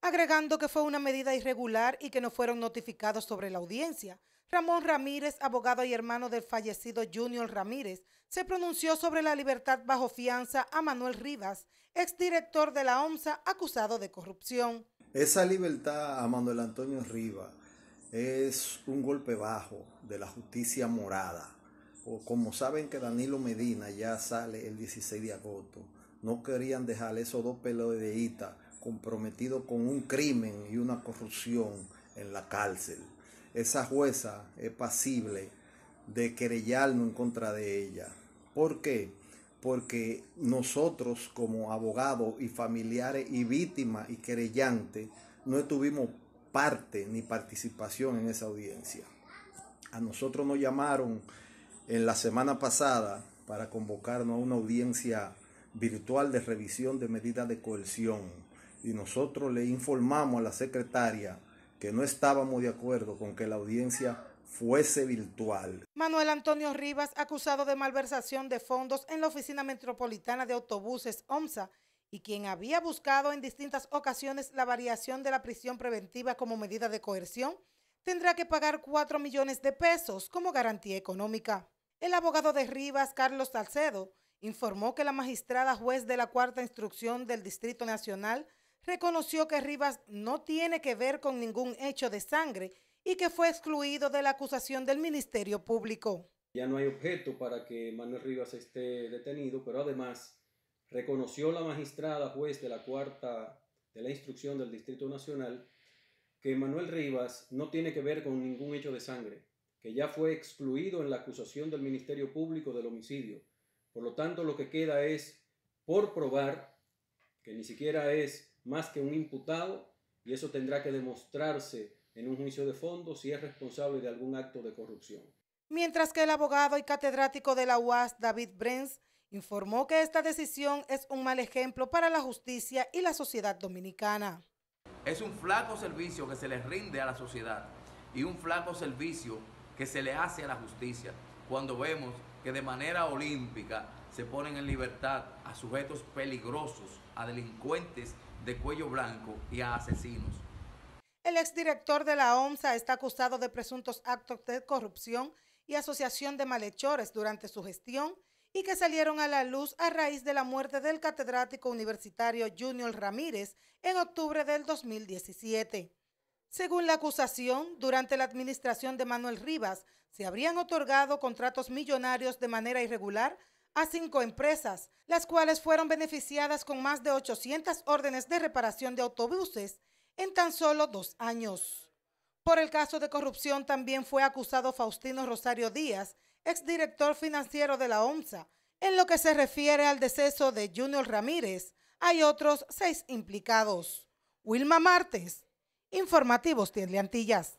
agregando que fue una medida irregular y que no fueron notificados sobre la audiencia. Ramón Ramírez, abogado y hermano del fallecido Junior Ramírez, se pronunció sobre la libertad bajo fianza a Manuel Rivas, exdirector de la OMSA acusado de corrupción. Esa libertad a Manuel Antonio Rivas es un golpe bajo de la justicia morada. O como saben que Danilo Medina ya sale el 16 de agosto, no querían dejarle esos dos pelos de comprometido con un crimen y una corrupción en la cárcel. Esa jueza es pasible de querellarnos en contra de ella. ¿Por qué? Porque nosotros como abogados y familiares y víctimas y querellantes no tuvimos parte ni participación en esa audiencia. A nosotros nos llamaron en la semana pasada para convocarnos a una audiencia virtual de revisión de medidas de coerción y nosotros le informamos a la secretaria que no estábamos de acuerdo con que la audiencia fuese virtual. Manuel Antonio Rivas, acusado de malversación de fondos en la Oficina Metropolitana de Autobuses, OMSA, y quien había buscado en distintas ocasiones la variación de la prisión preventiva como medida de coerción, tendrá que pagar 4 millones de pesos como garantía económica. El abogado de Rivas, Carlos Salcedo, informó que la magistrada juez de la Cuarta Instrucción del Distrito Nacional reconoció que Rivas no tiene que ver con ningún hecho de sangre y que fue excluido de la acusación del Ministerio Público. Ya no hay objeto para que Manuel Rivas esté detenido, pero además reconoció la magistrada juez de la cuarta de la instrucción del Distrito Nacional que Manuel Rivas no tiene que ver con ningún hecho de sangre, que ya fue excluido en la acusación del Ministerio Público del homicidio. Por lo tanto, lo que queda es por probar, que ni siquiera es más que un imputado y eso tendrá que demostrarse en un juicio de fondo si es responsable de algún acto de corrupción. Mientras que el abogado y catedrático de la UAS, David Brens, informó que esta decisión es un mal ejemplo para la justicia y la sociedad dominicana. Es un flaco servicio que se le rinde a la sociedad y un flaco servicio que se le hace a la justicia cuando vemos que de manera olímpica se ponen en libertad a sujetos peligrosos, a delincuentes de cuello blanco y a asesinos. El exdirector de la OMSA está acusado de presuntos actos de corrupción y asociación de malhechores durante su gestión y que salieron a la luz a raíz de la muerte del catedrático universitario Junior Ramírez en octubre del 2017. Según la acusación, durante la administración de Manuel Rivas se habrían otorgado contratos millonarios de manera irregular a cinco empresas, las cuales fueron beneficiadas con más de 800 órdenes de reparación de autobuses en tan solo dos años. Por el caso de corrupción también fue acusado Faustino Rosario Díaz, exdirector financiero de la OMSA. En lo que se refiere al deceso de Junior Ramírez, hay otros seis implicados. Wilma Martes, Informativos Tiendle Antillas.